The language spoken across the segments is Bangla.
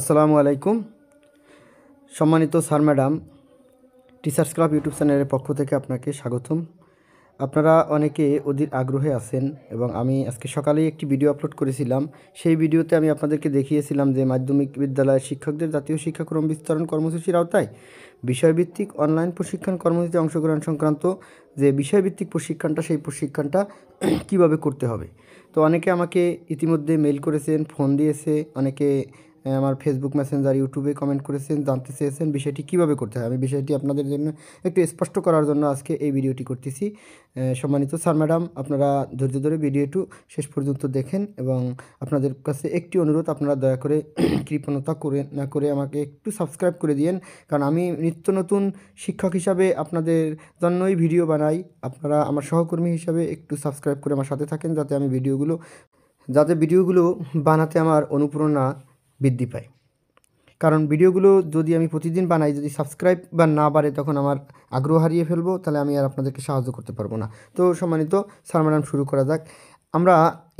আসসালামু আলাইকুম সম্মানিত sir madam teachers club YouTube চ্যানেলের পক্ষ থেকে আপনাকে স্বাগতম আপনারা অনেকে অধীর আগ্রহে আছেন এবং আমি আজকে সকালেই একটি ভিডিও আপলোড করেছিলাম সেই ভিডিওতে আমি আপনাদেরকে দেখিয়েছিলাম যে মাধ্যমিক বিদ্যালয়ের শিক্ষকদের জাতীয় শিক্ষাক্রম বিস্তরণ কর্মসূচির আওতায় বিষয়ভিত্তিক অনলাইন প্রশিক্ষণ কর্মসূচিতে অংশগ্রহণ সংক্রান্ত যে বিষয়ভিত্তিক প্রশিক্ষণটা সেই প্রশিক্ষণটা কিভাবে করতে হবে তো অনেকে আমাকে ইতিমধ্যে মেল করেছেন ফোন দিয়েছে অনেকে আমার ফেসবুক মেসেঞ্জার ইউটিউবে কমেন্ট করেছেন জানতে চেয়েছেন বিষয়টি কিভাবে করতে হয় আমি বিষয়টি আপনাদের জন্য একটু স্পষ্ট করার জন্য আজকে এই ভিডিওটি করতেছি সম্মানিত স্যার ম্যাডাম আপনারা ধৈর্য ধরে ভিডিওটু শেষ পর্যন্ত দেখেন এবং আপনাদের কাছে একটি অনুরোধ আপনারা দয়া করে কৃপণতা করে না করে আমাকে একটু সাবস্ক্রাইব করে দিয়েন কারণ আমি নিত্য নতুন শিক্ষক হিসাবে আপনাদের জন্যই ভিডিও বানাই আপনারা আমার সহকর্মী হিসাবে একটু সাবস্ক্রাইব করে আমার সাথে থাকেন যাতে আমি ভিডিওগুলো যাতে ভিডিওগুলো বানাতে আমার অনুপ্রেরণা বৃদ্ধি পায় কারণ ভিডিওগুলো যদি আমি প্রতিদিন বানাই যদি সাবস্ক্রাইব বা না বাড়ে তখন আমার আগ্রহ হারিয়ে ফেলবো তাহলে আমি আর আপনাদেরকে সাহায্য করতে পারবো না তো সম্মানিত সারমারাম শুরু করা যাক আমরা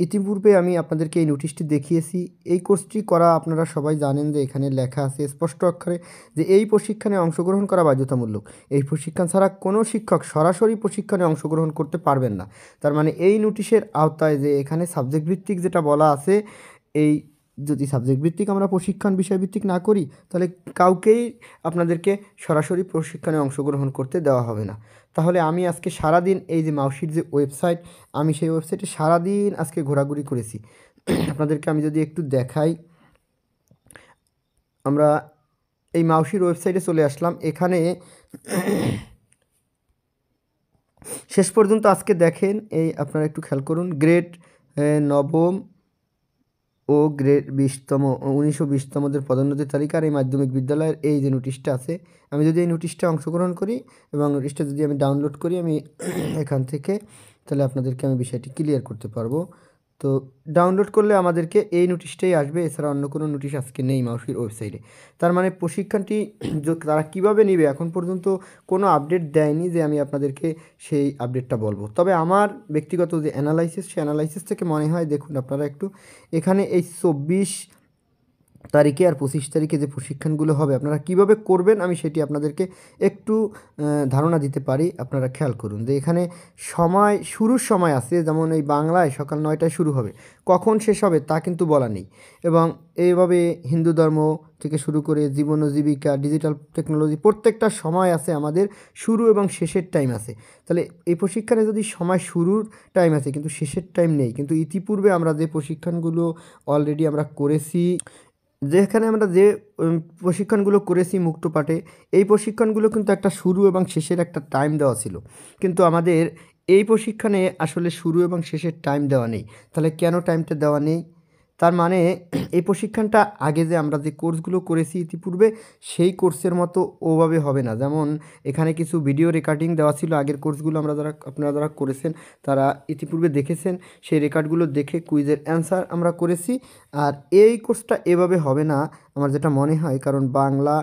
ইতিপূর্বে আমি আপনাদেরকে এই নোটিশটি দেখিয়েছি এই কোর্সটি করা আপনারা সবাই জানেন যে এখানে লেখা আছে স্পষ্ট অক্ষরে যে এই প্রশিক্ষণে অংশগ্রহণ করা বাধ্যতামূলক এই প্রশিক্ষণ ছাড়া কোনো শিক্ষক সরাসরি প্রশিক্ষণে অংশগ্রহণ করতে পারবেন না তার মানে এই নোটিশের আওতায় যে এখানে সাবজেক্ট ভিত্তিক যেটা বলা আছে এই যদি সাবজেক্ট ভিত্তিক আমরা প্রশিক্ষণ বিষয়ভিত্তিক না করি তাহলে কাউকেই আপনাদেরকে সরাসরি প্রশিক্ষণে অংশগ্রহণ করতে দেওয়া হবে না তাহলে আমি আজকে সারাদিন এই যে মাউসির যে ওয়েবসাইট আমি সেই ওয়েবসাইটে সারাদিন আজকে ঘোরাঘুরি করেছি আপনাদেরকে আমি যদি একটু দেখাই আমরা এই মাউসির ওয়েবসাইটে চলে আসলাম এখানে শেষ পর্যন্ত আজকে দেখেন এই আপনারা একটু খেয়াল করুন গ্রেট নবম ও গ্রেড বিশতম উনিশশো বিশতমদের পদোন্নতির তালিকার এই মাধ্যমিক বিদ্যালয়ের এই যে নোটিশটা আছে আমি যদি এই নোটিশটা অংশগ্রহণ করি এবং নোটিশটা যদি আমি ডাউনলোড করি আমি এখান থেকে তাহলে আপনাদেরকে আমি বিষয়টি ক্লিয়ার করতে পারবো তো ডাউনলোড করলে আমাদেরকে এই নোটিশটাই আসবে এছাড়া অন্য কোনো নোটিশ আজকে নেই মাউসির ওয়েবসাইটে তার মানে প্রশিক্ষণটি তারা কিভাবে নেবে এখন পর্যন্ত কোনো আপডেট দেয়নি যে আমি আপনাদেরকে সেই আপডেটটা বলবো তবে আমার ব্যক্তিগত যে অ্যানালাইসিস সেই অ্যানালাইসিস থেকে মনে হয় দেখুন আপনারা একটু এখানে এই চব্বিশ তারিখে আর পঁচিশ তারিখে যে প্রশিক্ষণগুলো হবে আপনারা কিভাবে করবেন আমি সেটি আপনাদেরকে একটু ধারণা দিতে পারি আপনারা খেয়াল করুন যে এখানে সময় শুরুর সময় আছে যেমন এই বাংলায় সকাল নয়টায় শুরু হবে কখন শেষ হবে তা কিন্তু বলা নেই এবং এইভাবে হিন্দু ধর্ম থেকে শুরু করে জীবন ও জীবিকা ডিজিটাল টেকনোলজি প্রত্যেকটা সময় আছে আমাদের শুরু এবং শেষের টাইম আছে তাহলে এই প্রশিক্ষণে যদি সময় শুরুর টাইম আছে কিন্তু শেষের টাইম নেই কিন্তু ইতিপূর্বে আমরা যে প্রশিক্ষণগুলো অলরেডি আমরা করেছি যেখানে আমরা যে প্রশিক্ষণগুলো করেছি পাঠে এই প্রশিক্ষণগুলো কিন্তু একটা শুরু এবং শেষের একটা টাইম দেওয়া ছিল কিন্তু আমাদের এই প্রশিক্ষণে আসলে শুরু এবং শেষের টাইম দেওয়া নেই তাহলে কেন টাইমটা দেওয়া নেই তার মানে এই প্রশিক্ষণটা আগে যে আমরা যে কোর্সগুলো করেছি ইতিপূর্বে সেই কোর্সের মতো ওভাবে হবে না যেমন এখানে কিছু ভিডিও রেকর্ডিং দেওয়া ছিল আগের কোর্সগুলো আমরা যারা আপনারা যারা করেছেন তারা ইতিপূর্বে দেখেছেন সেই রেকর্ডগুলো দেখে কুইজের অ্যান্সার আমরা করেছি আর এই কোর্সটা এভাবে হবে না আমার যেটা মনে হয় কারণ বাংলা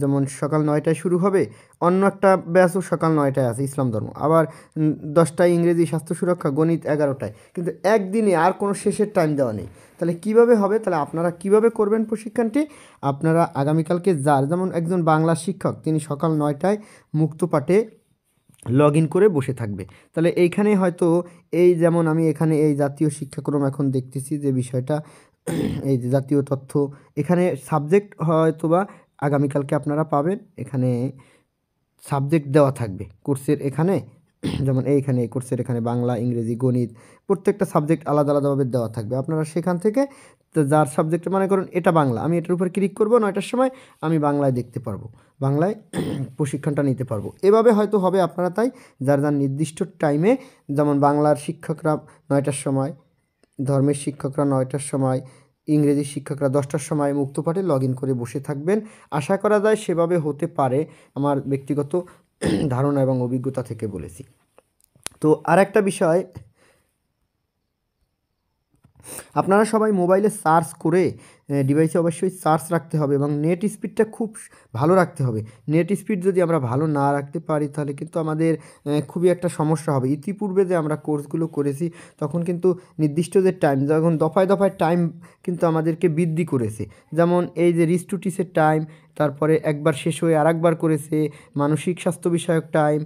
যেমন সকাল নয়টায় শুরু হবে অন্য একটা ব্যাচও সকাল নয়টায় আছে ইসলাম ধর্ম আবার দশটায় ইংরেজি স্বাস্থ্য সুরক্ষা গণিত এগারোটায় কিন্তু একদিনে আর কোনো শেষের টাইম দেওয়া নেই তাহলে কিভাবে হবে তাহলে আপনারা কিভাবে করবেন প্রশিক্ষণটি আপনারা আগামীকালকে যার যেমন একজন বাংলা শিক্ষক তিনি সকাল নয়টায় মুক্ত লগ ইন করে বসে থাকবে তাহলে এইখানে হয়তো এই যেমন আমি এখানে এই জাতীয় শিক্ষাক্রম এখন দেখতেছি যে বিষয়টা এই যে জাতীয় তথ্য এখানে সাবজেক্ট হয়তো বা আগামীকালকে আপনারা পাবেন এখানে সাবজেক্ট দেওয়া থাকবে কোর্সের এখানে যেমন এইখানে এই কোর্সের এখানে বাংলা ইংরেজি গণিত প্রত্যেকটা সাবজেক্ট আলাদা আলাদাভাবে দেওয়া থাকবে আপনারা সেখান থেকে তো যার সাবজেক্টে মনে করুন এটা বাংলা আমি এটার উপর ক্লিক করবো নয়টার সময় আমি বাংলায় দেখতে পারবো বাংলায় প্রশিক্ষণটা নিতে পারবো এভাবে হয়তো হবে আপনারা তাই যার যার নির্দিষ্ট টাইমে যেমন বাংলার শিক্ষকরা নয়টার সময় ধর্মের শিক্ষকরা নয়টার সময় ইংরেজি শিক্ষকরা দশটার সময় মুক্ত পাঠে লগ ইন করে বসে থাকবেন আশা করা যায় সেভাবে হতে পারে আমার ব্যক্তিগত ধারণা এবং অভিজ্ঞতা থেকে বলেছি তো আর একটা বিষয় আপনারা সবাই মোবাইলে সার্চ করে ডিভাইসে অবশ্যই চার্জ রাখতে হবে এবং নেট স্পিডটা খুব ভালো রাখতে হবে নেট স্পিড যদি আমরা ভালো না রাখতে পারি তাহলে কিন্তু আমাদের খুবই একটা সমস্যা হবে ইতিপূর্বে যে আমরা কোর্সগুলো করেছি তখন কিন্তু নির্দিষ্ট যে টাইম যখন দফায় দফায় টাইম কিন্তু আমাদেরকে বৃদ্ধি করেছে যেমন এই যে রিস্টুটিসের টাইম তারপরে একবার শেষ হয়ে আর করেছে মানসিক স্বাস্থ্য বিষয়ক টাইম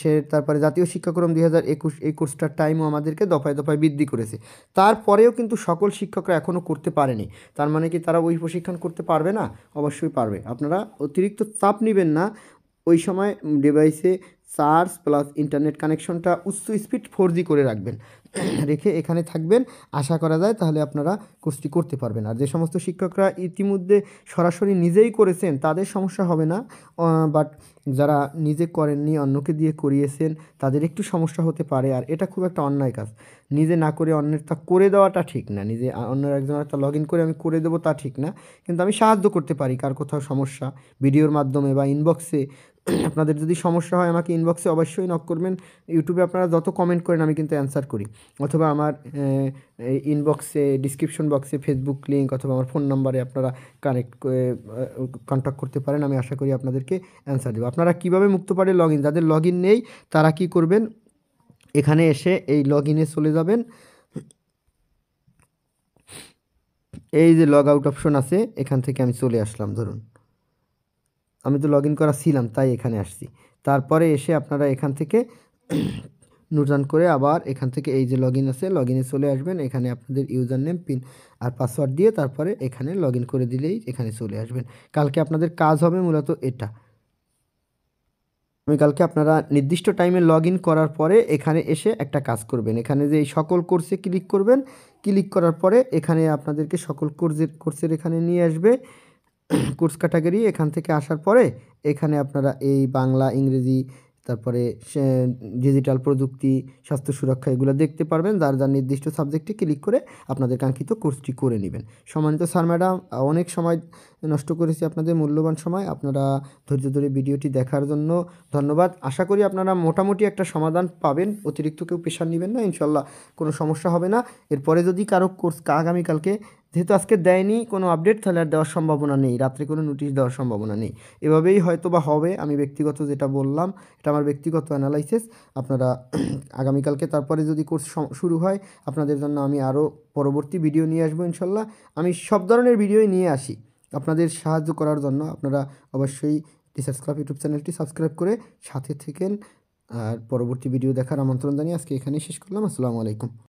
সে তারপরে জাতীয় শিক্ষাক্রম দুই হাজার একুশ এই কোর্সটার টাইমও আমাদেরকে দফায় দফায় বৃদ্ধি করেছে তারপরেও কিন্তু সকল শিক্ষকরা এখনও করতে পারেনি তার মানে কি তারা ওই প্রশিক্ষণ করতে পারবে না অবশ্যই পারবে আপনারা অতিরিক্ত চাপ নেবেন না ওই সময় ডিভাইসে চার্জ প্লাস ইন্টারনেট কানেকশনটা উচ্চ স্পিড ফোর করে রাখবেন রেখে এখানে থাকবেন আশা করা যায় তাহলে আপনারা কোর্সটি করতে পারবেন আর যে সমস্ত শিক্ষকরা ইতিমধ্যে সরাসরি নিজেই করেছেন তাদের সমস্যা হবে না বাট যারা নিজে করেননি অন্যকে দিয়ে করিয়েছেন তাদের একটু সমস্যা হতে পারে আর এটা খুব একটা অন্যায় কাজ নিজে না করে অন্যের তা করে দেওয়াটা ঠিক না নিজে অন্যের একজনের একটা লগ ইন করে আমি করে দেবো তা ঠিক না কিন্তু আমি সাহায্য করতে পারি কার কোথাও সমস্যা ভিডিওর মাধ্যমে বা ইনবক্সে আপনাদের যদি সমস্যা হয় আমাকে ইনবক্সে অবশ্যই নক করবেন ইউটিউবে আপনারা যত কমেন্ট করেন আমি কিন্তু অ্যান্সার করি অথবা আমার ইনবক্সে ডিসক্রিপশন বক্সে ফেসবুক লিঙ্ক অথবা আমার ফোন নাম্বারে আপনারা কানেক্ট কন্ট্যাক্ট করতে পারেন আমি আশা করি আপনাদেরকে অ্যান্সার দেবো আপনারা কীভাবে মুক্ত পারে লগ ইন যাদের লগ ইন নেই তারা কি করবেন এখানে এসে এই লগ ইনে চলে যাবেন এই যে লগ আউট অপশন আছে এখান থেকে আমি চলে আসলাম ধরুন আমি তো লগ করা ছিলাম তাই এখানে আসছি তারপরে এসে আপনারা এখান থেকে নূতন করে আবার এখান থেকে এই যে লগ আছে লগ চলে আসবেন এখানে আপনাদের ইউজার নেম পিন আর পাসওয়ার্ড দিয়ে তারপরে এখানে লগ করে দিলেই এখানে চলে আসবেন কালকে আপনাদের কাজ হবে মূলত এটা আমি কালকে আপনারা নির্দিষ্ট টাইমে লগ করার পরে এখানে এসে একটা কাজ করবেন এখানে যে সকল কোর্সে ক্লিক করবেন ক্লিক করার পরে এখানে আপনাদেরকে সকল কোর্সের কোর্সের এখানে নিয়ে আসবে কোর্স ক্যাটাগরি এখান থেকে আসার পরে এখানে আপনারা এই বাংলা ইংরেজি তারপরে ডিজিটাল প্রযুক্তি স্বাস্থ্য সুরক্ষা এগুলো দেখতে পারবেন যার যার নির্দিষ্ট সাবজেক্টে ক্লিক করে আপনাদের কাঙ্ক্ষিত কোর্সটি করে নেবেন সম্মানিত স্যার ম্যাডাম অনেক সময় নষ্ট করেছি আপনাদের মূল্যবান সময় আপনারা ধৈর্য ধরে ভিডিওটি দেখার জন্য ধন্যবাদ আশা করি আপনারা মোটামুটি একটা সমাধান পাবেন অতিরিক্ত কেউ প্রেশার নেবেন না ইনশাল্লাহ কোনো সমস্যা হবে না এরপরে যদি কারো কোর্স আগামীকালকে যেহেতু আজকে দেয়নি কোনো আপডেট তাহলে আর দেওয়ার সম্ভাবনা নেই রাত্রে কোনো নোটিশ দেওয়ার সম্ভাবনা নেই এভাবেই হয়তো বা হবে আমি ব্যক্তিগত যেটা বললাম এটা আমার ব্যক্তিগত অ্যানালাইসিস আপনারা আগামীকালকে তারপরে যদি কোর্স শুরু হয় আপনাদের জন্য আমি আরও পরবর্তী ভিডিও নিয়ে আসবো ইনশাল্লাহ আমি সব ধরনের ভিডিওই নিয়ে আসি আপনাদের সাহায্য করার জন্য আপনারা অবশ্যই রিসার্চ ক্লাব ইউটিউব চ্যানেলটি সাবস্ক্রাইব করে সাথে থেকেন আর পরবর্তী ভিডিও দেখার আমন্ত্রণ জানিয়ে আজকে এখানেই শেষ করলাম আসসালামু আলাইকুম